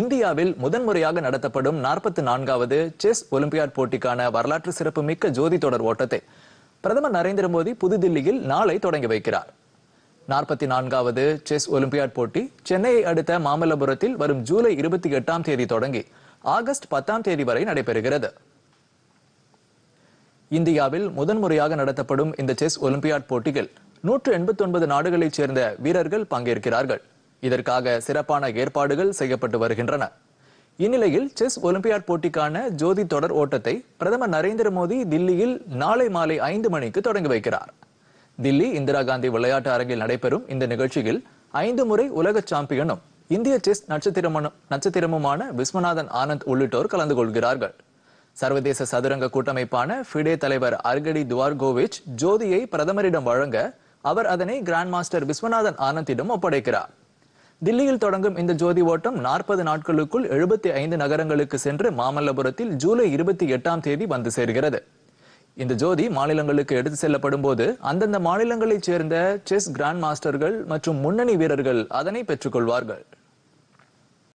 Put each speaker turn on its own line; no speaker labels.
இந்தியாவில் முதன்முறையாக நடத்தப்படும் நாற்பத்தி நான்காவது செஸ் ஒலிம்பியாட் போட்டிக்கான வரலாற்று சிறப்புமிக்க ஜோதி தொடர் ஓட்டத்தை பிரதமர் நரேந்திர மோடி புதுதில்லியில் நாளை தொடங்கி வைக்கிறார் நாற்பத்தி நான்காவது செஸ் ஒலிம்பியாட் போட்டி சென்னையை அடுத்த மாமல்லபுரத்தில் வரும் ஜூலை இருபத்தி எட்டாம் தேதி தொடங்கி ஆகஸ்ட் பத்தாம் தேதி வரை நடைபெறுகிறது இந்தியாவில் முதன்முறையாக நடத்தப்படும் இந்த செஸ் ஒலிம்பியாட் போட்டியில் நூற்று எண்பத்தி ஒன்பது நாடுகளைச் சேர்ந்த வீரர்கள் பங்கேற்கிறார்கள் இதற்காக சிறப்பான ஏற்பாடுகள் செய்யப்பட்டு வருகின்றன இந்நிலையில் செஸ் ஒலிம்பியாட் போட்டிக்கான ஜோதி தொடர் ஓட்டத்தை பிரதமர் நரேந்திர மோடி தில்லியில் நாளை மாலை ஐந்து மணிக்கு தொடங்கி வைக்கிறார் தில்லி இந்திரா காந்தி விளையாட்டு அரங்கில் நடைபெறும் இந்த நிகழ்ச்சியில் ஐந்து முறை உலக சாம்பியனும் இந்திய செஸ் நட்சத்திரமும் நட்சத்திரமுமான விஸ்வநாதன் ஆனந்த் உள்ளிட்டோர் கலந்து கொள்கிறார்கள் சர்வதேச சதுரங்க கூட்டமைப்பான ஃபிடே தலைவர் அர்கடி துவார்கோவிச் ஜோதியை பிரதமரிடம் வழங்க அவர் அதனை கிராண்ட் மாஸ்டர் விஸ்வநாதன் ஆனந்திடம் ஒப்படைக்கிறார் தில்லியில் தொடங்கும் இந்த ஜோதி ஓட்டம் நாற்பது நாட்களுக்குள் எழுபத்தி ஐந்து நகரங்களுக்கு சென்று மாமல்லபுரத்தில் ஜூலை இருபத்தி எட்டாம் தேதி வந்து சேர்கிறது இந்த ஜோதி மாநிலங்களுக்கு எடுத்து செல்லப்படும் போது அந்தந்த மாநிலங்களைச் சேர்ந்த செஸ் கிராண்ட் மாஸ்டர்கள் மற்றும் முன்னணி வீரர்கள் அதனை பெற்றுக்கொள்வார்கள்